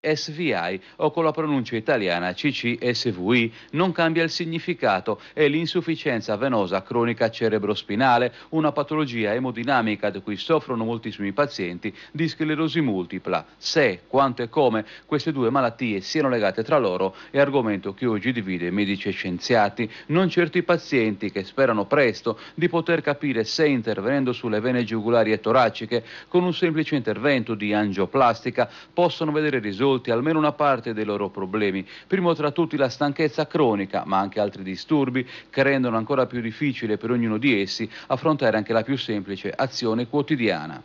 SVI o con la pronuncia italiana CCSVI non cambia il significato è l'insufficienza venosa cronica cerebrospinale, una patologia emodinamica di cui soffrono moltissimi pazienti di sclerosi multipla. Se, quanto e come queste due malattie siano legate tra loro è argomento che oggi divide medici e scienziati, non certi pazienti che sperano presto di poter capire se intervenendo sulle vene giugulari e toraciche con un semplice intervento di angioplastica possono vedere risultati risolti almeno una parte dei loro problemi, primo tra tutti la stanchezza cronica, ma anche altri disturbi che rendono ancora più difficile per ognuno di essi affrontare anche la più semplice azione quotidiana.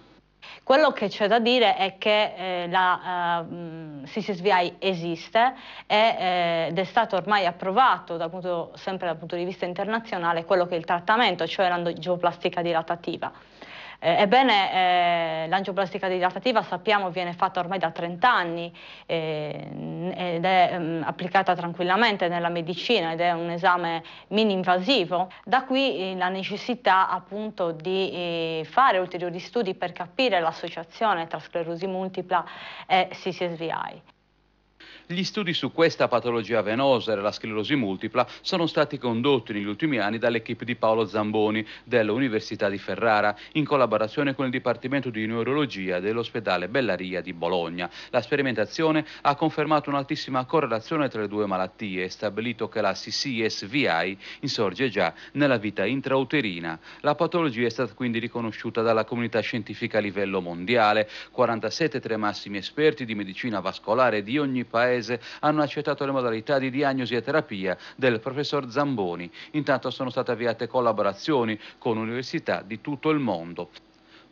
Quello che c'è da dire è che eh, la eh, CCSVI esiste e, eh, ed è stato ormai approvato dal punto, sempre dal punto di vista internazionale quello che è il trattamento, cioè la geoplastica dilatativa. Eh, ebbene, eh, l'angioplastica dilatativa sappiamo viene fatta ormai da 30 anni eh, ed è mh, mm, applicata tranquillamente nella medicina ed è un esame mini-invasivo. Da qui eh, la necessità appunto di eh, fare ulteriori studi per capire l'associazione tra sclerosi multipla e CCSVI. Gli studi su questa patologia venosa e la sclerosi multipla sono stati condotti negli ultimi anni dall'equipe di Paolo Zamboni dell'Università di Ferrara in collaborazione con il Dipartimento di Neurologia dell'ospedale Bellaria di Bologna. La sperimentazione ha confermato un'altissima correlazione tra le due malattie e stabilito che la CCSVI insorge già nella vita intrauterina. La patologia è stata quindi riconosciuta dalla comunità scientifica a livello mondiale. 47 tra i massimi esperti di medicina vascolare di ogni paese Paese hanno accettato le modalità di diagnosi e terapia del professor Zamboni. Intanto sono state avviate collaborazioni con università di tutto il mondo.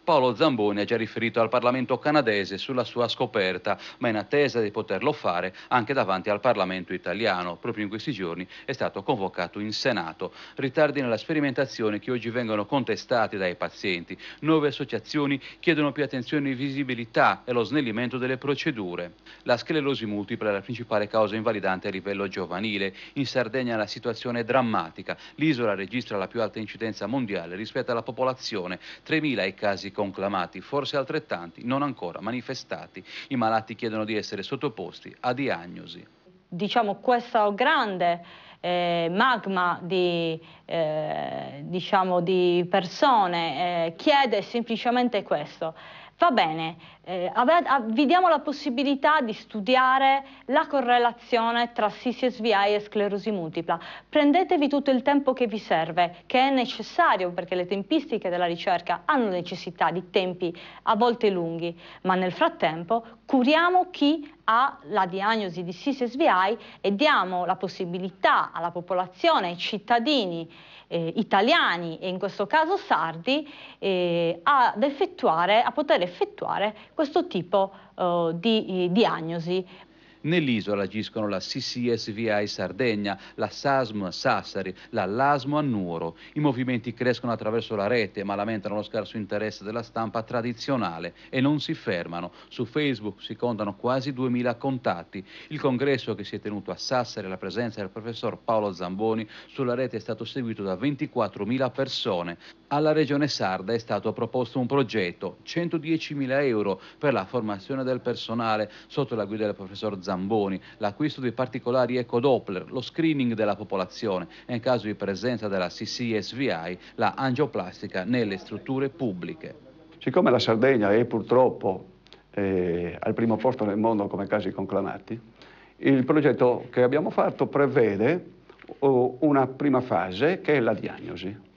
Paolo Zamboni ha già riferito al Parlamento canadese sulla sua scoperta, ma in attesa di poterlo fare anche davanti al Parlamento italiano. Proprio in questi giorni è stato convocato in Senato. Ritardi nella sperimentazione che oggi vengono contestati dai pazienti. Nuove associazioni chiedono più attenzione e visibilità e lo snellimento delle procedure. La sclerosi multipla è la principale causa invalidante a livello giovanile. In Sardegna la situazione è drammatica. L'isola registra la più alta incidenza mondiale rispetto alla popolazione. 3.000 i casi conclamati, forse altrettanti non ancora manifestati. I malati chiedono di essere sottoposti a diagnosi. Diciamo questo grande eh, magma di, eh, diciamo, di persone eh, chiede semplicemente questo, Va bene, eh, vi diamo la possibilità di studiare la correlazione tra CCSVI e sclerosi multipla. Prendetevi tutto il tempo che vi serve, che è necessario perché le tempistiche della ricerca hanno necessità di tempi a volte lunghi, ma nel frattempo curiamo chi alla diagnosi di SIS-SVI e diamo la possibilità alla popolazione, ai cittadini eh, italiani e in questo caso sardi eh, ad effettuare, a poter effettuare questo tipo eh, di eh, diagnosi Nell'isola agiscono la CCSVI Sardegna, la SASM Sassari, la LASMO Annuro. I movimenti crescono attraverso la rete ma lamentano lo scarso interesse della stampa tradizionale e non si fermano. Su Facebook si contano quasi 2000 contatti. Il congresso che si è tenuto a Sassari alla presenza del professor Paolo Zamboni sulla rete è stato seguito da 24.000 persone alla Regione Sarda è stato proposto un progetto, 110.000 euro per la formazione del personale sotto la guida del professor Zamboni, l'acquisto di particolari ecodoppler, lo screening della popolazione e in caso di presenza della CCSVI la angioplastica nelle strutture pubbliche. Siccome la Sardegna è purtroppo eh, al primo posto nel mondo come casi conclamati, il progetto che abbiamo fatto prevede oh, una prima fase che è la diagnosi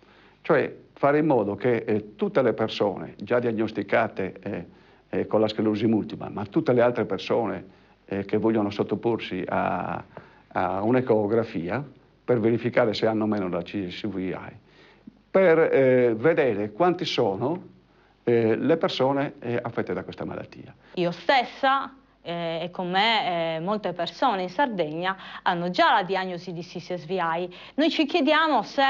cioè fare in modo che eh, tutte le persone già diagnosticate eh, eh, con la sclerosi multipla, ma tutte le altre persone eh, che vogliono sottoporsi a, a un'ecografia per verificare se hanno o meno la CSVI, per eh, vedere quanti sono eh, le persone affette da questa malattia. Io stessa eh, e con me eh, molte persone in Sardegna hanno già la diagnosi di CCSVI. Noi ci chiediamo se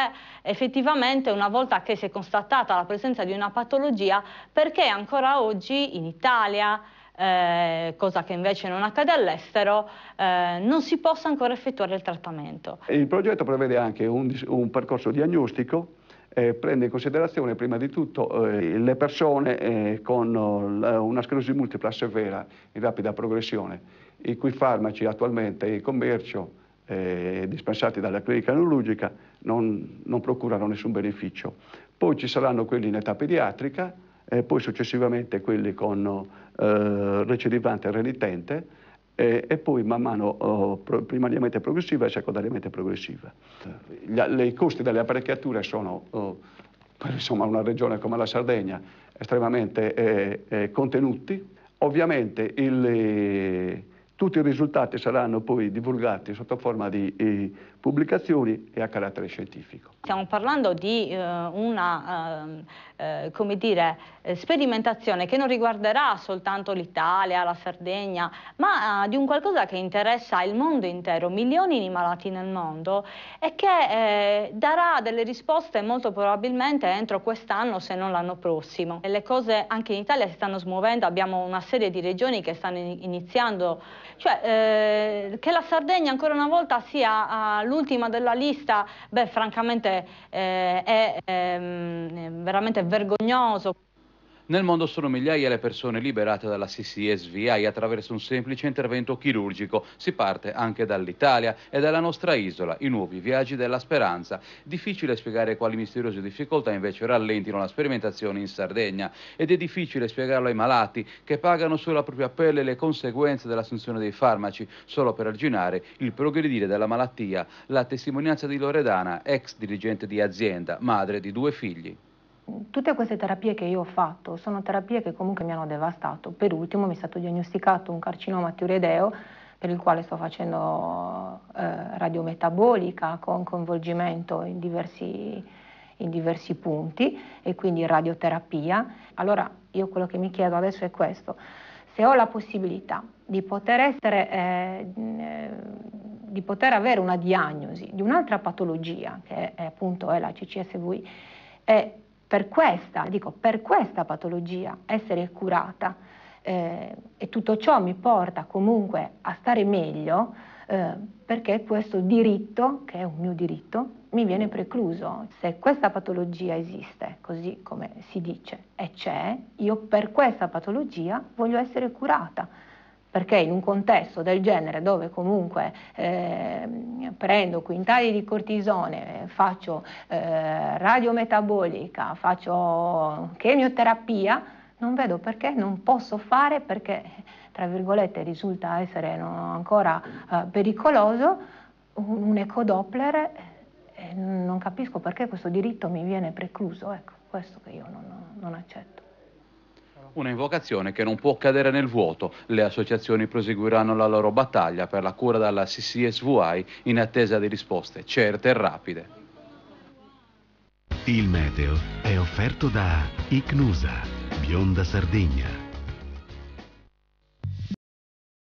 effettivamente una volta che si è constatata la presenza di una patologia, perché ancora oggi in Italia, eh, cosa che invece non accade all'estero, eh, non si possa ancora effettuare il trattamento. Il progetto prevede anche un, un percorso diagnostico eh, prende in considerazione prima di tutto eh, le persone eh, con eh, una sclerosi multipla severa in rapida progressione, i cui farmaci attualmente in commercio eh, dispensati dalla clinica neurologica non, non, procurano nessun beneficio. Poi ci saranno quelli in età pediatrica, eh, poi successivamente quelli con recidivante renitente, e, e, poi man mano oh, pro, primariamente progressiva e secondariamente progressiva. I costi delle apparecchiature sono oh, per insomma, una regione come la Sardegna estremamente eh, eh, contenuti. Ovviamente il, tutti i risultati saranno poi divulgati sotto forma di pubblicazioni e a carattere scientifico. Stiamo parlando di eh, una ehm, eh, dire, sperimentazione che non riguarderà soltanto l'Italia, la Sardegna, ma eh, di un qualcosa che interessa il mondo intero, milioni di malati nel mondo e che eh, darà delle risposte molto probabilmente entro quest'anno se non l'anno prossimo. E le cose anche in Italia si stanno smuovendo, abbiamo una serie di regioni che stanno iniziando, cioè eh, che la Sardegna ancora una volta sia l'unica eh, l'ultima della lista, beh francamente eh, è, è ehm, veramente vergognoso. Nel mondo sono migliaia le persone liberate dalla CCSVI attraverso un semplice intervento chirurgico. Si parte anche dall'Italia e dalla nostra isola, i nuovi viaggi della speranza. Difficile spiegare quali misteriose difficoltà invece rallentino la sperimentazione in Sardegna ed è difficile spiegarlo ai malati che pagano sulla propria pelle le conseguenze dell'assunzione dei farmaci solo per arginare il progredire della malattia. La testimonianza di Loredana, ex dirigente di azienda, madre di due figli tutte queste terapie che io ho fatto sono terapie che comunque mi hanno devastato. Per ultimo mi è stato diagnosticato un carcinoma tiroideo per il quale sto facendo eh, radiometabolica con coinvolgimento in diversi, in diversi punti e quindi radioterapia. Allora io quello che mi chiedo adesso è questo, se ho la possibilità di poter essere... Eh, di poter avere una diagnosi di un'altra patologia, che è, appunto è la CCSV, e per questa, dico, per questa patologia essere curata eh, e tutto ciò mi porta comunque a stare meglio eh, perché questo diritto, che è un mio diritto, mi viene precluso. Se questa patologia esiste, così come si dice, e c'è, io per questa patologia voglio essere curata perché in un contesto del genere dove comunque eh, prendo quintali di cortisone, faccio eh, radiometabolica, faccio chemioterapia, non vedo perché non posso fare perché tra virgolette risulta essere ancora eh, pericoloso un, un ecodoppler eh, non capisco perché questo diritto mi viene precluso, ecco, questo che io non, non accetto. Una invocazione che non può cadere nel vuoto. Le associazioni proseguiranno la loro battaglia per la cura dalla CCSVI in attesa di risposte certe e rapide. Il meteo è offerto da ICNUSA, Bionda Sardegna.